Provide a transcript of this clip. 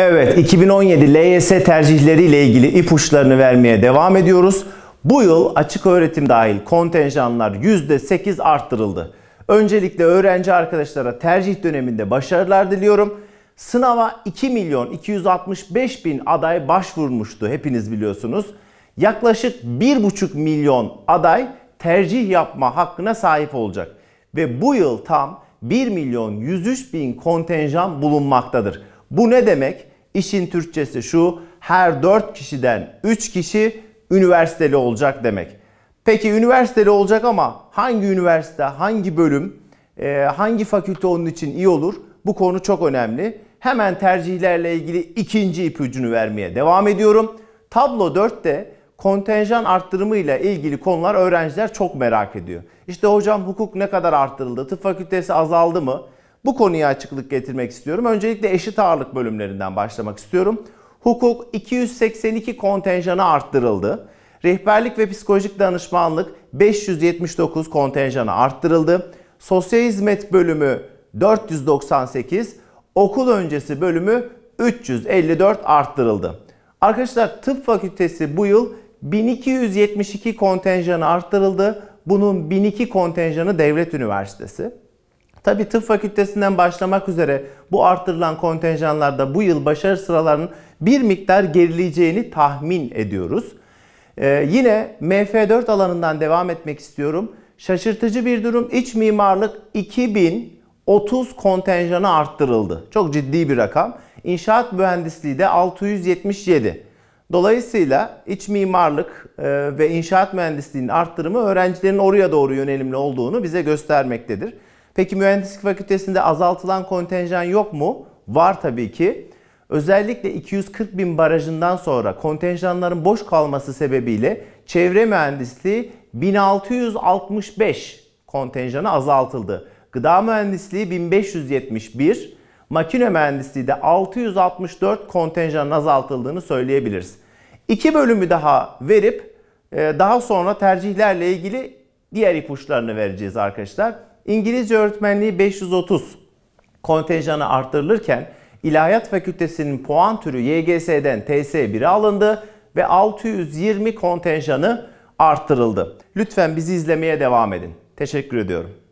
Evet 2017 LYS tercihleriyle ilgili ipuçlarını vermeye devam ediyoruz. Bu yıl açık öğretim dahil kontenjanlar %8 arttırıldı. Öncelikle öğrenci arkadaşlara tercih döneminde başarılar diliyorum. Sınava 2 milyon 265 bin aday başvurmuştu hepiniz biliyorsunuz. Yaklaşık 1,5 milyon aday tercih yapma hakkına sahip olacak. Ve bu yıl tam 1 milyon 103 bin kontenjan bulunmaktadır. Bu ne demek? İşin Türkçesi şu her 4 kişiden 3 kişi üniversiteli olacak demek. Peki üniversiteli olacak ama hangi üniversite, hangi bölüm, e, hangi fakülte onun için iyi olur? Bu konu çok önemli. Hemen tercihlerle ilgili ikinci ipucunu vermeye devam ediyorum. Tablo 4'te kontenjan arttırımı ile ilgili konular öğrenciler çok merak ediyor. İşte hocam hukuk ne kadar arttırıldı? Tıp fakültesi azaldı mı? Bu konuya açıklık getirmek istiyorum. Öncelikle eşit ağırlık bölümlerinden başlamak istiyorum. Hukuk 282 kontenjanı arttırıldı. Rehberlik ve psikolojik danışmanlık 579 kontenjanı arttırıldı. Sosyal hizmet bölümü 498, okul öncesi bölümü 354 arttırıldı. Arkadaşlar tıp fakültesi bu yıl 1272 kontenjanı arttırıldı. Bunun 1002 kontenjanı devlet üniversitesi. Tabi tıp fakültesinden başlamak üzere bu artırılan kontenjanlarda bu yıl başarı sıralarının bir miktar gerileceğini tahmin ediyoruz. Ee, yine MF4 alanından devam etmek istiyorum. Şaşırtıcı bir durum iç mimarlık 2030 kontenjanı arttırıldı. Çok ciddi bir rakam. İnşaat mühendisliği de 677. Dolayısıyla iç mimarlık e, ve inşaat mühendisliğinin arttırımı öğrencilerin oraya doğru yönelimli olduğunu bize göstermektedir. Peki mühendislik fakültesinde azaltılan kontenjan yok mu? Var tabii ki. Özellikle 240 bin barajından sonra kontenjanların boş kalması sebebiyle çevre mühendisliği 1665 kontenjanı azaltıldı. Gıda mühendisliği 1571, makine mühendisliği de 664 kontenjanın azaltıldığını söyleyebiliriz. İki bölümü daha verip e, daha sonra tercihlerle ilgili diğer ipuçlarını vereceğiz arkadaşlar. İngilizce öğretmenliği 530 kontenjanı arttırılırken İlahiyat Fakültesinin puan türü YGS'den TS1'e alındı ve 620 kontenjanı arttırıldı. Lütfen bizi izlemeye devam edin. Teşekkür ediyorum.